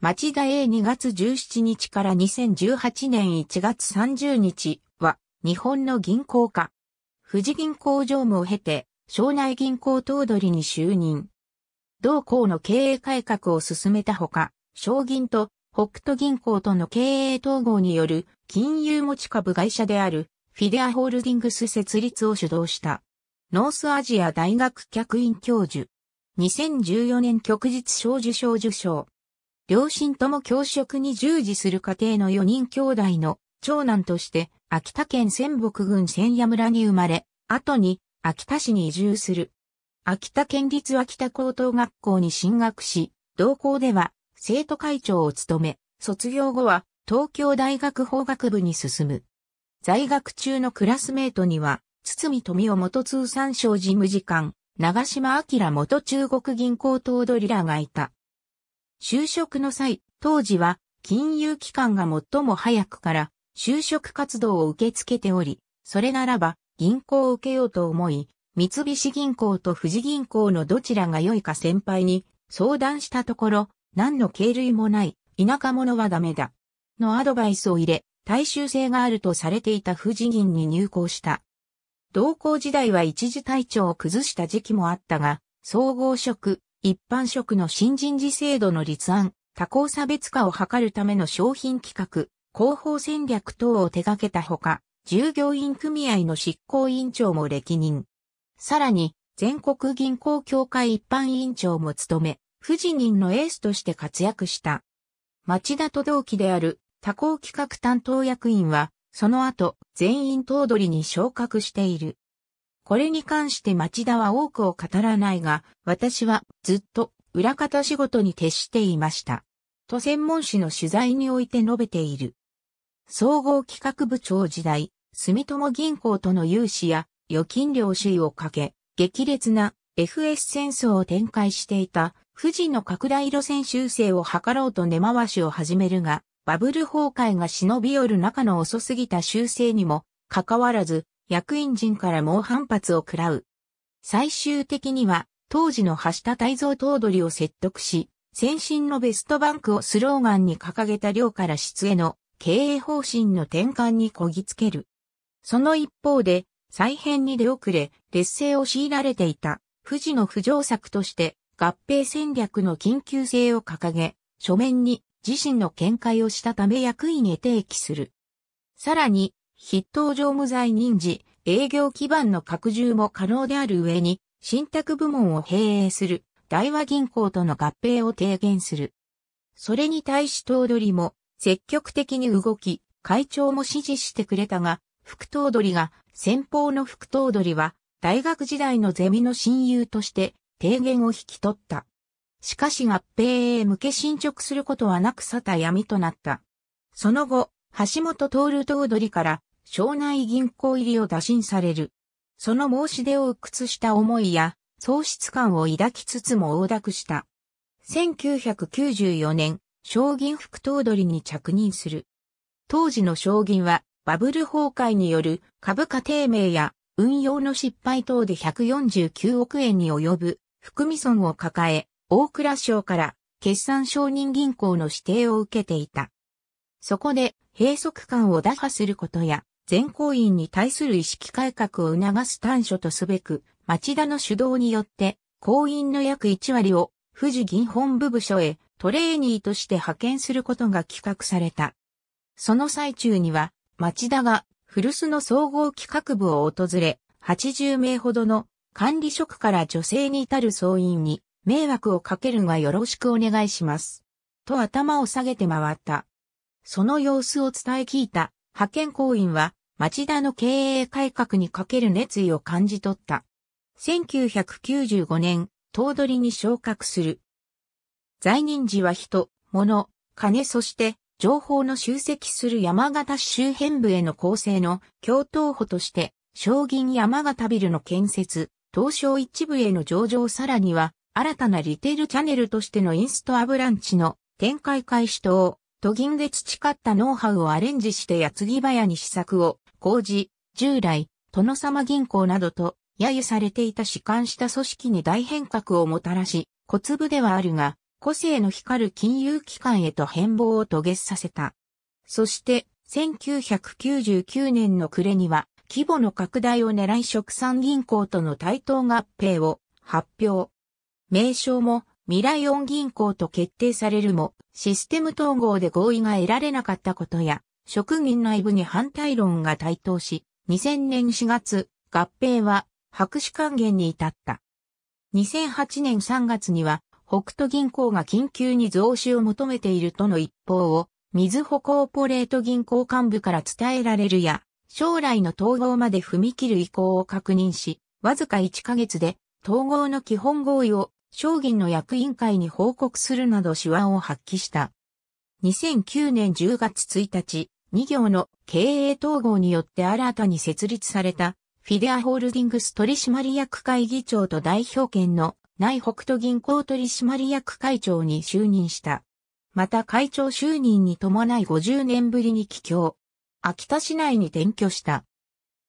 町田 A 2月17日から2018年1月30日は日本の銀行家。富士銀行常務を経て、省内銀行頭取に就任。同行の経営改革を進めたほか、商銀と北斗銀行との経営統合による金融持ち株会社であるフィデアホールディングス設立を主導した。ノースアジア大学客員教授。2014年旭日小受賞受賞。両親とも教職に従事する家庭の4人兄弟の長男として秋田県仙北郡仙屋村に生まれ、後に秋田市に移住する。秋田県立秋田高等学校に進学し、同校では生徒会長を務め、卒業後は東京大学法学部に進む。在学中のクラスメートには、堤富夫元通産省事務次官、長島明元中国銀行頭取らがいた。就職の際、当時は金融機関が最も早くから就職活動を受け付けており、それならば銀行を受けようと思い、三菱銀行と富士銀行のどちらが良いか先輩に相談したところ、何の経類もない田舎者はダメだ。のアドバイスを入れ、大衆性があるとされていた富士銀に入行した。同行時代は一時体調を崩した時期もあったが、総合職、一般職の新人事制度の立案、多項差別化を図るための商品企画、広報戦略等を手掛けたほか、従業員組合の執行委員長も歴任。さらに、全国銀行協会一般委員長も務め、富士人のエースとして活躍した。町田と同期である多項企画担当役員は、その後、全員頭取に昇格している。これに関して町田は多くを語らないが、私はずっと裏方仕事に徹していました。と専門誌の取材において述べている。総合企画部長時代、住友銀行との融資や預金料収をかけ、激烈な FS 戦争を展開していた富士の拡大路線修正を図ろうと根回しを始めるが、バブル崩壊が忍び寄る中の遅すぎた修正にも、かかわらず、役員陣から猛反発を喰らう。最終的には、当時の橋田泰造頭取を説得し、先進のベストバンクをスローガンに掲げた量から質への経営方針の転換にこぎつける。その一方で、再編に出遅れ、劣勢を強いられていた、富士の浮上策として、合併戦略の緊急性を掲げ、書面に自身の見解をしたため役員へ提起する。さらに、筆頭常務財人事、営業基盤の拡充も可能である上に、信託部門を併営する、大和銀行との合併を提言する。それに対し頭取も積極的に動き、会長も支持してくれたが、副頭取が、先方の副頭取は、大学時代のゼミの親友として、提言を引き取った。しかし合併へ向け進捗することはなくさた闇となった。その後、橋本徹頭取から省内銀行入りを打診される。その申し出を鬱屈した思いや、喪失感を抱きつつも横諾した。1994年、将銀副頭取に着任する。当時の将銀は、バブル崩壊による株価低迷や運用の失敗等で149億円に及ぶ含み損を抱え、大蔵省から決算承認銀行の指定を受けていた。そこで閉塞感を打破することや、全行員に対する意識改革を促す短所とすべく、町田の主導によって、行員の約1割を富士銀本部部署へトレーニーとして派遣することが企画された。その最中には、町田が古巣の総合企画部を訪れ、80名ほどの管理職から女性に至る総員に迷惑をかけるがよろしくお願いします。と頭を下げて回った。その様子を伝え聞いた派遣行員は町田の経営改革にかける熱意を感じ取った。1995年、頭取に昇格する。在任時は人、物、金そして情報の集積する山形周辺部への構成の共闘補として、将銀山形ビルの建設、東証一部への上場さらには、新たなリテールチャンネルとしてのインストアブランチの展開開始等、都銀で培ったノウハウをアレンジして矢継ぎ早に施策を工事、従来、殿様銀行などと揶揄されていた弛緩した組織に大変革をもたらし、小粒ではあるが、個性の光る金融機関へと変貌を遂げさせた。そして、1999年の暮れには、規模の拡大を狙い食産銀行との対等合併を発表。名称も未来オン銀行と決定されるも、システム統合で合意が得られなかったことや、職銀内部に反対論が台頭し、2000年4月、合併は白紙還元に至った。2008年3月には、北斗銀行が緊急に増資を求めているとの一報を、水穂コーポレート銀行幹部から伝えられるや、将来の統合まで踏み切る意向を確認し、わずか1ヶ月で統合の基本合意を商銀の役員会に報告するなど手腕を発揮した。2009年10月1日、2行の経営統合によって新たに設立されたフィデアホールディングス取締役会議長と代表権の内北斗銀行取締役会長に就任した。また会長就任に伴い50年ぶりに帰郷。秋田市内に転居した。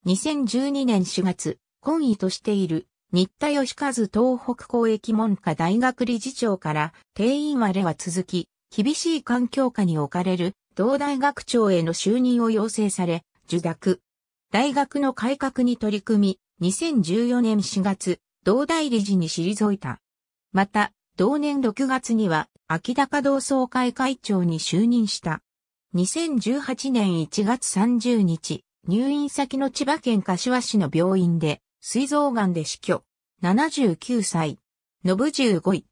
2012年4月、懇位としている新田義和東北公益文科大学理事長から定員割れは続き、厳しい環境下に置かれる同大学長への就任を要請され、受諾。大学の改革に取り組み、2014年4月、同大理事に退いた。また、同年6月には、秋高同窓会会長に就任した。2018年1月30日、入院先の千葉県柏市の病院で、膵臓癌で死去。79歳。ぶ15位。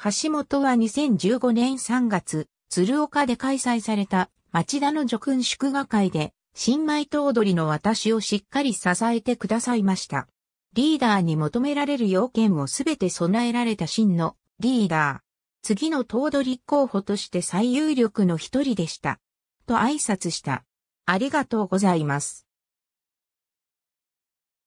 橋本は2015年3月、鶴岡で開催された町田の叙勲祝賀会で、新米頭踊りの私をしっかり支えてくださいました。リーダーに求められる要件をすべて備えられた真のリーダー。次の頭取候補として最有力の一人でした。と挨拶した。ありがとうございます。